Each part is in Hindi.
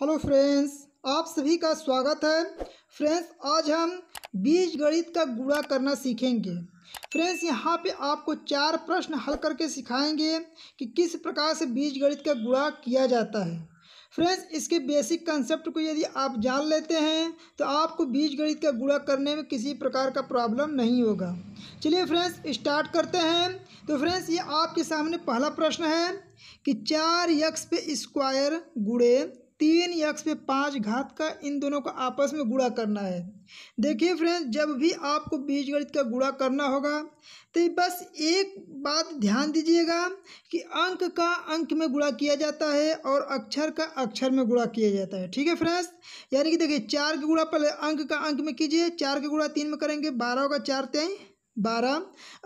हेलो फ्रेंड्स आप सभी का स्वागत है फ्रेंड्स आज हम बीज गणित का गुणा करना सीखेंगे फ्रेंड्स यहाँ पे आपको चार प्रश्न हल करके सिखाएंगे कि किस प्रकार से बीज गणित का गुणा किया जाता है फ्रेंड्स इसके बेसिक कंसेप्ट को यदि आप जान लेते हैं तो आपको बीज गणित का गुणा करने में किसी प्रकार का प्रॉब्लम नहीं होगा चलिए फ्रेंड्स स्टार्ट करते हैं तो फ्रेंड्स ये आपके सामने पहला प्रश्न है कि चार यक्स पे स्क्वायर गुड़े तीन एक्स पे पाँच घात का इन दोनों को आपस में गुड़ा करना है देखिए फ्रेंड्स जब भी आपको बीजगणित का गुड़ा करना होगा तो बस एक बात ध्यान दीजिएगा कि अंक का अंक में गुड़ा किया जाता है और अक्षर का अक्षर में गुड़ा किया जाता है ठीक है फ्रेंड्स यानी कि देखिए चार के गुड़ा पहले अंक का अंक में कीजिए चार के गुड़ा तीन में करेंगे बारह का चार तेईस बारह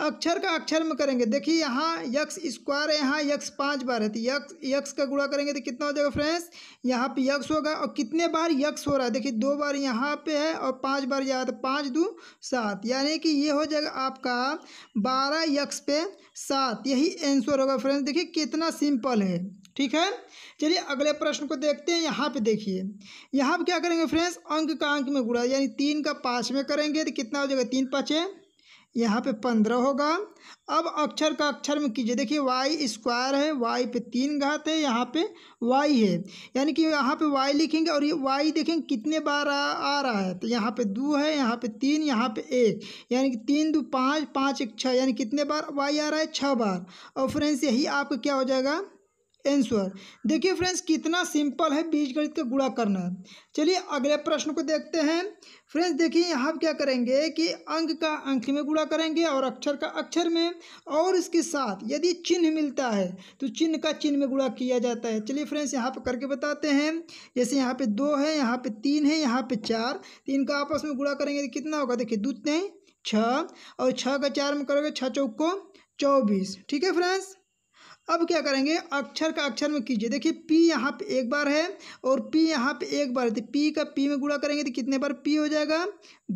अक्षर का अक्षर में करेंगे देखिए यहाँ यक्स स्क्वायर है यहाँ यक्स पाँच बार है तो यक्स यक्स का गुणा करेंगे तो कितना हो जाएगा फ्रेंड्स यहाँ पे यक्स होगा और कितने बार यक्स हो रहा है देखिए दो बार यहाँ पे है और पांच बार यहाँ तो पाँच दो सात यानी कि ये हो जाएगा आपका बारह यक्स पे सात यही आंसर होगा फ्रेंड्स देखिए कितना सिंपल है ठीक है चलिए अगले प्रश्न को देखते हैं यहाँ पे देखिए यहाँ पे क्या करेंगे फ्रेंड्स अंक का अंक में गुणा यानी तीन का पाँच में करेंगे तो कितना हो जाएगा तीन है यहाँ पे पंद्रह होगा अब अक्षर का अक्षर में कीजिए देखिए वाई स्क्वायर है वाई पे तीन घात है यहाँ पे वाई है यानी कि यहाँ पे वाई लिखेंगे और ये वाई देखेंगे कितने बार आ, आ रहा है तो यहाँ पे दो है यहाँ पे तीन यहाँ पे एक यानी कि तीन दो पाँच पाँच एक छः यानी कितने बार वाई आ रहा है छः बार और फ्रेंड्स यही आपका क्या हो जाएगा एंसर देखिए फ्रेंड्स कितना सिंपल है बीज गणित का गुणा करना चलिए अगले प्रश्न को देखते हैं फ्रेंड्स देखिए यहाँ क्या करेंगे कि अंक का अंक में गुणा करेंगे और अक्षर का अक्षर में और इसके साथ यदि चिन्ह मिलता है तो चिन्ह का चिन्ह में गुणा किया जाता है चलिए फ्रेंड्स यहाँ पर करके बताते हैं जैसे यहाँ पे दो है यहाँ पे तीन है यहाँ पे चार तो इनका आपस में गुड़ा करेंगे तो कितना होगा देखिए दूध नहीं छः और छः का चार में करोगे छः चौक को चौबीस ठीक है फ्रेंड्स अब क्या करेंगे अक्षर का अक्षर में कीजिए देखिए पी यहाँ पे एक बार है और पी यहाँ पे एक बार है पी तो का पी में गुड़ा करेंगे तो कितने बार पी हो जाएगा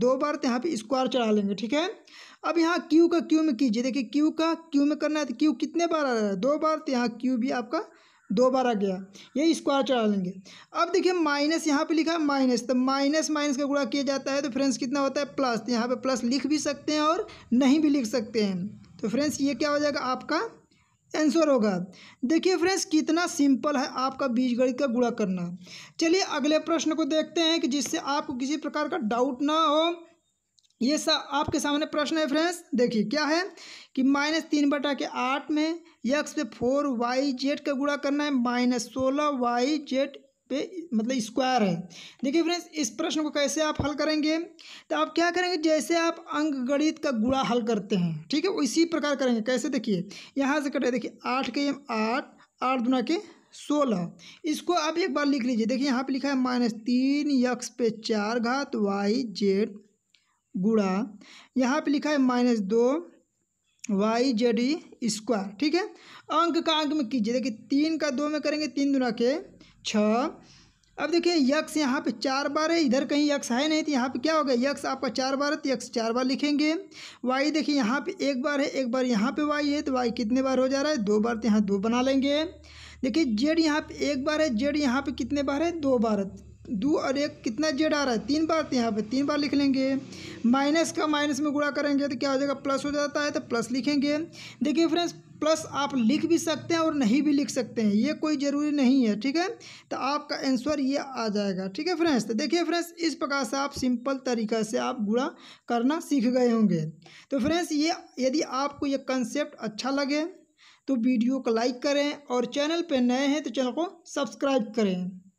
दो बार तो यहाँ पे स्क्वायर चढ़ा लेंगे ठीक है अब यहाँ क्यू का क्यू में कीजिए देखिए क्यू का क्यू में करना है तो क्यू कितने बार आ रहा है दो बार तो यहाँ क्यू भी आपका दो बार आ गया ये स्क्वायर चढ़ा लेंगे अब देखिए माइनस यहाँ पे लिखा है माइनस तो माइनस माइनस का गुणा किया जाता है तो फ्रेंड्स कितना होता है प्लस तो यहाँ पे प्लस लिख भी सकते हैं और नहीं भी लिख सकते हैं तो फ्रेंड्स ये क्या हो जाएगा आपका आंसर होगा देखिए फ्रेंड्स कितना सिंपल है आपका बीजगणित का गुणा करना चलिए अगले प्रश्न को देखते हैं कि जिससे आपको किसी प्रकार का डाउट ना हो ये सब आपके सामने प्रश्न है फ्रेंड्स देखिए क्या है कि माइनस तीन बटा के आठ में यक्स पे फोर वाई जेड का गुणा करना है माइनस सोलह वाई जेड पे मतलब स्क्वायर है देखिए फ्रेंड्स इस प्रश्न को कैसे आप हल करेंगे तो आप क्या करेंगे जैसे आप अंक गणित का गुड़ा हल करते हैं ठीक है इसी प्रकार करेंगे कैसे देखिए यहाँ से कटे देखिए आठ के एम आठ आठ दुना के सोलह इसको आप एक बार लिख लीजिए देखिए यहाँ पे लिखा है माइनस तीन यक्स पे चार घात वाई जेड गुड़ा यहाँ पे लिखा है माइनस दो वाई जेड ई स्क्वायर ठीक है अंक का अंक में कीजिए देखिए तीन का दो में करेंगे तीन दुना के छ अब देखिए यक्स यहाँ पे चार बार है इधर कहीं यक्स है नहीं तो यहाँ पे क्या होगा यक्स आपका चार बार है तो यक्स चार बार लिखेंगे वाई देखिए यहाँ पे एक बार है एक बार यहाँ पे वाई है तो वाई कितने बार हो जा रहा है दो बार तो यहाँ दो बना लेंगे देखिए जेड यहाँ पे एक बार है जेड यहाँ पे कितने बार है दो बार दो और एक कितना जेड आ रहा है तीन बार तो यहाँ पे तीन बार लिख लेंगे माइनस का माइनस में गुणा करेंगे तो क्या हो जाएगा प्लस हो जाता है तो प्लस लिखेंगे देखिए फ्रेंड्स प्लस आप लिख भी सकते हैं और नहीं भी लिख सकते हैं ये कोई ज़रूरी नहीं है ठीक है तो आपका आंसर ये आ जाएगा ठीक है फ्रेंड्स तो देखिए फ्रेंड्स इस प्रकार से आप सिंपल तरीका से आप गुणा करना सीख गए होंगे तो फ्रेंड्स ये यदि आपको ये कंसेप्ट अच्छा लगे तो वीडियो को लाइक करें और चैनल पर नए हैं तो चैनल को सब्सक्राइब करें